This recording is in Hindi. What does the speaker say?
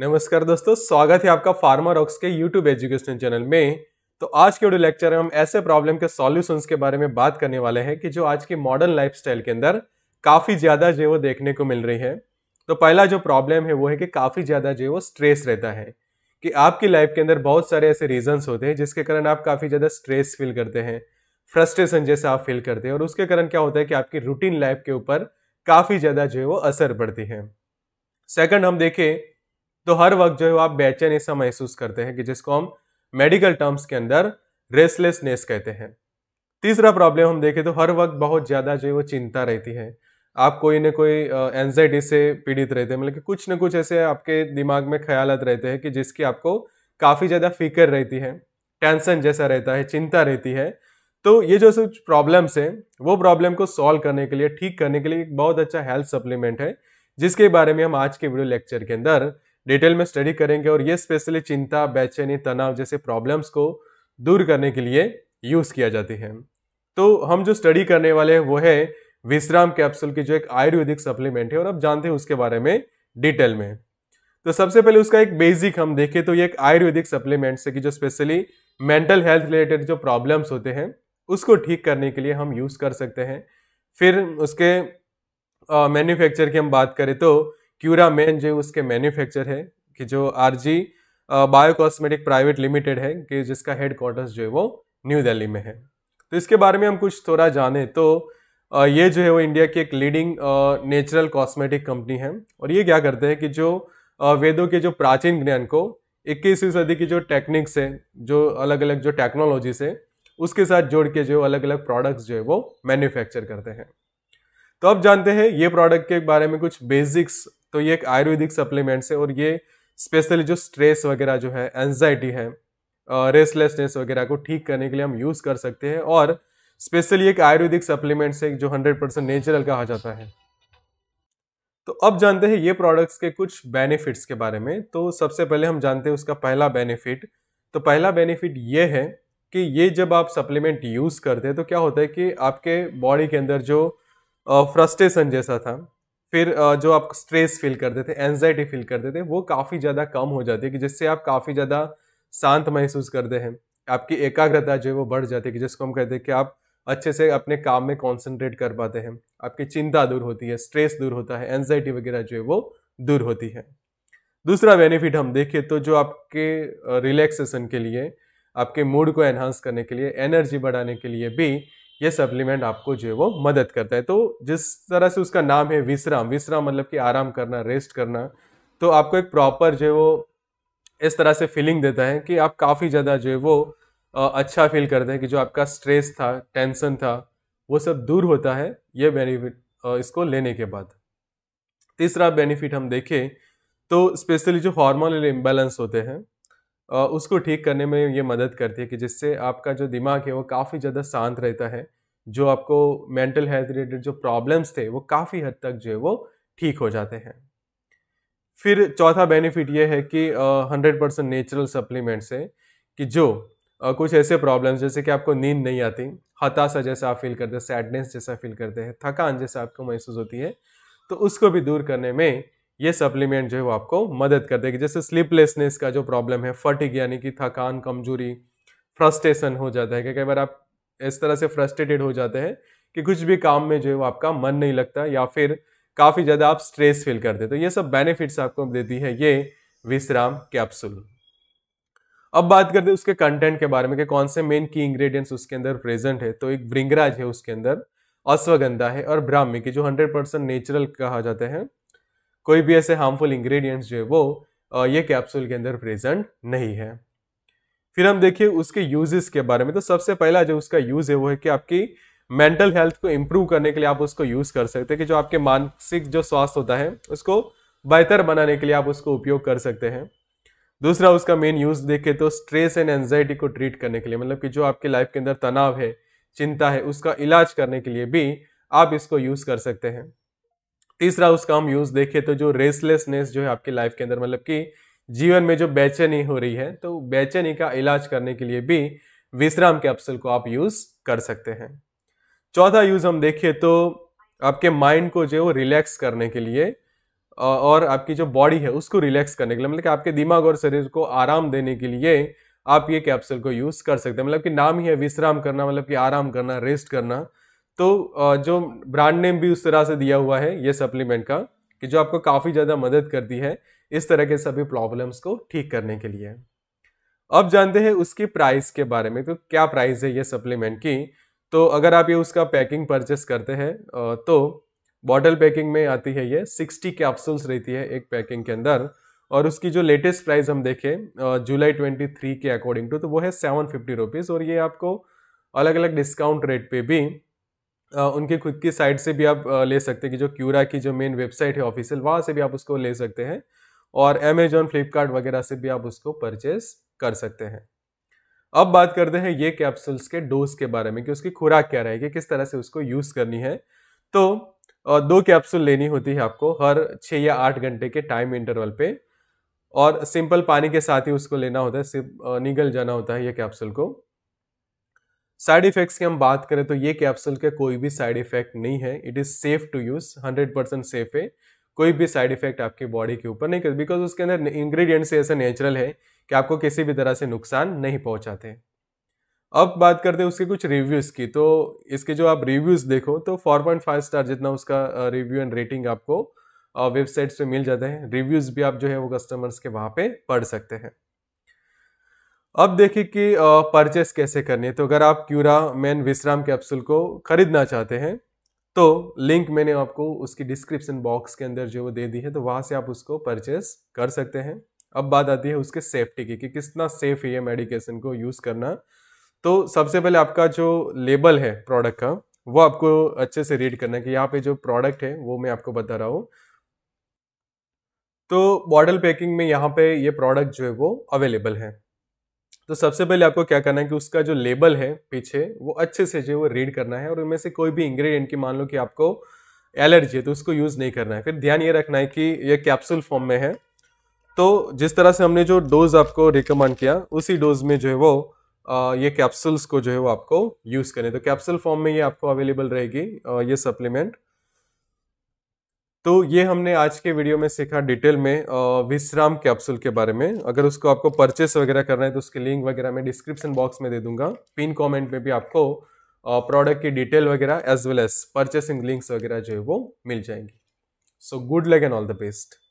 नमस्कार दोस्तों स्वागत है आपका फार्मा रॉक्स के यूट्यूब एजुकेशन चैनल में तो आज के वीडियो लेक्चर में हम ऐसे प्रॉब्लम के सॉल्यूशंस के बारे में बात करने वाले हैं कि जो आज के मॉडर्न लाइफस्टाइल के अंदर काफ़ी ज़्यादा जो वो देखने को मिल रही है तो पहला जो प्रॉब्लम है वो है कि काफ़ी ज़्यादा जो वो स्ट्रेस रहता है कि आपकी लाइफ के अंदर बहुत सारे ऐसे रीजन होते हैं जिसके कारण आप काफ़ी ज़्यादा स्ट्रेस फील करते हैं फ्रस्ट्रेशन जैसा आप फील करते हैं और उसके कारण क्या होता है कि आपकी रूटीन लाइफ के ऊपर काफ़ी ज़्यादा जो है वो असर पड़ती है सेकंड हम देखें तो हर वक्त जो है आप बेचैन ऐसा महसूस करते हैं कि जिसको हम मेडिकल टर्म्स के अंदर रेसलेसनेस कहते हैं तीसरा प्रॉब्लम हम देखें तो हर वक्त बहुत ज़्यादा जो है वो चिंता रहती है आप कोई ना कोई एनजाइटी से पीड़ित रहते हैं मतलब कि कुछ ना कुछ ऐसे आपके दिमाग में ख्याल रहते हैं कि जिसकी आपको काफ़ी ज़्यादा फिक्र रहती है टेंशन जैसा रहता है चिंता रहती है तो ये जो कुछ प्रॉब्लम्स हैं वो प्रॉब्लम को सॉल्व करने के लिए ठीक करने के लिए एक बहुत अच्छा हेल्थ सप्लीमेंट है जिसके बारे में हम आज के वीडियो लेक्चर के अंदर डिटेल में स्टडी करेंगे और ये स्पेशली चिंता बेचैनी तनाव जैसे प्रॉब्लम्स को दूर करने के लिए यूज़ किया जाती है तो हम जो स्टडी करने वाले हैं वो है विश्राम कैप्सूल की जो एक आयुर्वेदिक सप्लीमेंट है और आप जानते हैं उसके बारे में डिटेल में तो सबसे पहले उसका एक बेसिक हम देखें तो ये एक आयुर्वेदिक सप्लीमेंट से कि जो स्पेशली मेंटल हेल्थ रिलेटेड जो प्रॉब्लम्स होते हैं उसको ठीक करने के लिए हम यूज़ कर सकते हैं फिर उसके मैन्युफैक्चर की हम बात करें तो क्यूरा मेन जो उसके मैन्युफैक्चर है कि जो RG bio cosmetic private limited है कि जिसका हेड क्वार्टर्स जो है वो न्यू दिल्ली में है तो इसके बारे में हम कुछ थोड़ा जाने तो ये जो है वो इंडिया की एक लीडिंग नेचुरल कॉस्मेटिक कंपनी है और ये क्या करते हैं कि जो वेदों के जो प्राचीन ज्ञान को इक्कीसवीं सदी की जो टेक्निक्स है जो अलग अलग जो टेक्नोलॉजीज है उसके साथ जोड़ के जो अलग अलग प्रोडक्ट्स जो है वो मैन्युफैक्चर करते हैं तो अब जानते हैं ये प्रोडक्ट के बारे में कुछ बेसिक्स तो ये एक आयुर्वेदिक सप्लीमेंट्स है और ये स्पेशली जो स्ट्रेस वगैरह जो है एनजाइटी है रेसलेसनेस वगैरह को ठीक करने के लिए हम यूज़ कर सकते हैं और स्पेशली एक आयुर्वेदिक सप्लीमेंट्स है जो हंड्रेड परसेंट नेचुरल कहा जाता है तो अब जानते हैं ये प्रोडक्ट्स के कुछ बेनिफिट्स के बारे में तो सबसे पहले हम जानते हैं उसका पहला बेनिफिट तो पहला बेनिफिट ये है कि ये जब आप सप्लीमेंट यूज़ करते हैं तो क्या होता है कि आपके बॉडी के अंदर जो फ्रस्ट्रेशन जैसा था फिर जो आप स्ट्रेस फील करते थे एनजाइटी फील करते थे वो काफ़ी ज़्यादा कम हो जाती है कि जिससे आप काफ़ी ज़्यादा शांत महसूस करते हैं आपकी एकाग्रता जो है वो बढ़ जाती है कि जिसको हम कहते हैं कि आप अच्छे से अपने काम में कॉन्सेंट्रेट कर पाते हैं आपकी चिंता दूर होती है स्ट्रेस दूर होता है एनजाइटी वगैरह जो है वो दूर होती है दूसरा बेनिफिट हम देखें तो जो आपके रिलैक्सेशन के लिए आपके मूड को एनहांस करने के लिए एनर्जी बढ़ाने के लिए भी ये सप्लीमेंट आपको जो है वो मदद करता है तो जिस तरह से उसका नाम है विश्राम विश्राम मतलब कि आराम करना रेस्ट करना तो आपको एक प्रॉपर जो है वो इस तरह से फीलिंग देता है कि आप काफ़ी ज़्यादा जो है वो अच्छा फील करते हैं कि जो आपका स्ट्रेस था टेंशन था वो सब दूर होता है ये बेनिफिट इसको लेने के बाद तीसरा बेनिफिट हम देखें तो स्पेशली जो हार्मोनल इम्बेलेंस होते हैं उसको ठीक करने में ये मदद करती है कि जिससे आपका जो दिमाग है वो काफ़ी ज़्यादा शांत रहता है जो आपको मेंटल हेल्थ रिलेटेड जो प्रॉब्लम्स थे वो काफ़ी हद तक जो है वो ठीक हो जाते हैं फिर चौथा बेनिफिट ये है कि हंड्रेड परसेंट नेचुरल सप्लीमेंट्स है कि जो आ, कुछ ऐसे प्रॉब्लम्स जैसे कि आपको नींद नहीं आती हताशा जैसा आप फील करते हैं सैडनेस जैसा फील करते हैं थकान जैसा आपको महसूस होती है तो उसको भी दूर करने में ये सप्लीमेंट जो है वो आपको मदद कर देगी जैसे स्लीपलेसनेस का जो प्रॉब्लम है फटिक यानी कि थकान कमजोरी फ्रस्ट्रेशन हो जाता है कि कई बार आप इस तरह से फ्रस्ट्रेटेड हो जाते हैं कि कुछ भी काम में जो है वो आपका मन नहीं लगता या फिर काफ़ी ज़्यादा आप स्ट्रेस फील करते तो ये सब बेनिफिट्स आपको देती है ये विश्राम कैप्सूल अब बात करते हैं उसके कंटेंट के बारे में कि कौन से मेन की इंग्रेडिएंट्स उसके अंदर प्रेजेंट है तो एक वृंगराज है उसके अंदर अश्वगंधा है और ब्राह्मी की जो 100 परसेंट नेचुरल कहा जाता है कोई भी ऐसे हार्मफुल इंग्रेडिएंट्स जो है वो ये कैप्सूल के अंदर प्रेजेंट नहीं है फिर हम देखिए उसके यूजेस के बारे में तो सबसे पहला जो उसका यूज है वो है कि आपकी मेंटल हेल्थ को इम्प्रूव करने के लिए आप उसको यूज कर सकते हैं कि जो आपके मानसिक जो स्वास्थ्य होता है उसको बेहतर बनाने के लिए आप उसको उपयोग कर सकते हैं दूसरा उसका मेन यूज देखें तो स्ट्रेस एंड एनजाइटी को ट्रीट करने के लिए मतलब कि जो आपके लाइफ के अंदर तनाव है चिंता है उसका इलाज करने के लिए भी आप इसको यूज कर सकते हैं तीसरा उसका हम यूज़ देखें तो जो रेसलेसनेस जो है आपकी लाइफ के अंदर मतलब कि जीवन में जो बेचैनी हो रही है तो बेचैनी का इलाज करने के लिए भी विश्राम कैप्सूल को आप यूज़ कर सकते हैं चौथा यूज़ हम देखिए तो आपके माइंड को जो है वो रिलैक्स करने के लिए और आपकी जो बॉडी है उसको रिलैक्स करने के लिए मतलब कि आपके दिमाग और शरीर को आराम देने के लिए आप ये कैप्सूल को यूज़ कर सकते हैं मतलब कि नाम ही है विश्राम करना मतलब कि आराम करना रेस्ट करना तो जो ब्रांड नेम भी उस तरह से दिया हुआ है ये सप्लीमेंट का कि जो आपको काफ़ी ज़्यादा मदद करती है इस तरह के सभी प्रॉब्लम्स को ठीक करने के लिए अब जानते हैं उसकी प्राइस के बारे में तो क्या प्राइस है ये सप्लीमेंट की तो अगर आप ये उसका पैकिंग परचेस करते हैं तो बॉटल पैकिंग में आती है ये सिक्सटी कैप्सूल्स रहती है एक पैकिंग के अंदर और उसकी जो लेटेस्ट प्राइस हम देखें जुलाई ट्वेंटी थ्री के अकॉर्डिंग टू तो वो है सेवन फिफ्टी रुपीज़ और ये आपको अलग अलग डिस्काउंट रेट पे भी उनके खुद की साइट से भी आप ले सकते हैं कि जो क्यूरा की जो मेन वेबसाइट है ऑफिशियल वहाँ से भी आप उसको ले सकते हैं और अमेजोन फ्लिपकार्ट वगैरह से भी आप उसको परचेज कर सकते हैं अब बात करते हैं ये कैप्सूल्स के डोज के बारे में कि उसकी खुराक क्या रहेगी किस तरह से उसको यूज़ करनी है तो दो कैप्सूल लेनी होती है आपको हर छः या आठ घंटे के टाइम इंटरवल पे और सिंपल पानी के साथ ही उसको लेना होता है सिर्फ निगल जाना होता है ये कैप्सूल को साइड इफेक्ट्स की हम बात करें तो ये कैप्सूल के कोई भी साइड इफेक्ट नहीं है it is safe to use hundred percent safe है कोई भी साइड इफेक्ट आपकी बॉडी के ऊपर नहीं करते बिकॉज उसके अंदर इंग्रेडिएंट्स ऐसे नेचुरल है कि आपको किसी भी तरह से नुकसान नहीं पहुंचाते अब बात करते हैं उसके कुछ रिव्यूज़ की तो इसके जो आप रिव्यूज़ देखो तो फोर स्टार जितना उसका रिव्यू एंड रेटिंग आपको वेबसाइट्स पर मिल जाते हैं रिव्यूज़ भी आप जो है वो कस्टमर्स के वहाँ पर पढ़ सकते हैं अब देखिए कि परचेस कैसे करनी है तो अगर आप क्यूरा मैन विश्राम कैप्सूल को ख़रीदना चाहते हैं तो लिंक मैंने आपको उसकी डिस्क्रिप्शन बॉक्स के अंदर जो दे दी है तो वहाँ से आप उसको परचेस कर सकते हैं अब बात आती है उसके सेफ्टी की कि कितना सेफ है ये मेडिकेशन को यूज़ करना तो सबसे पहले आपका जो लेबल है प्रोडक्ट का वो आपको अच्छे से रीड करना है कि यहाँ पे जो प्रोडक्ट है वो मैं आपको बता रहा हूँ तो बॉटल पैकिंग में यहाँ पे ये प्रोडक्ट जो है वो अवेलेबल है तो सबसे पहले आपको क्या करना है कि उसका जो लेबल है पीछे वो अच्छे से जो वो रीड करना है और उनमें से कोई भी इंग्रेडिएंट की मान लो कि आपको एलर्जी है तो उसको यूज़ नहीं करना है फिर ध्यान ये रखना है कि ये कैप्सूल फॉर्म में है तो जिस तरह से हमने जो डोज आपको रिकमेंड किया उसी डोज में जो है वो आ, ये कैप्सूल्स को जो है वो आपको यूज़ करें तो कैप्सूल फॉर्म में ये आपको अवेलेबल रहेगी ये सप्लीमेंट तो ये हमने आज के वीडियो में सीखा डिटेल में विश्राम कैप्सूल के बारे में अगर उसको आपको परचेस वगैरह करना है तो उसके लिंक वगैरह मैं डिस्क्रिप्शन बॉक्स में दे दूंगा पिन कमेंट में भी आपको प्रोडक्ट की डिटेल वगैरह as well as purchasing links वगैरह जो है वो मिल जाएंगी so good luck and all the best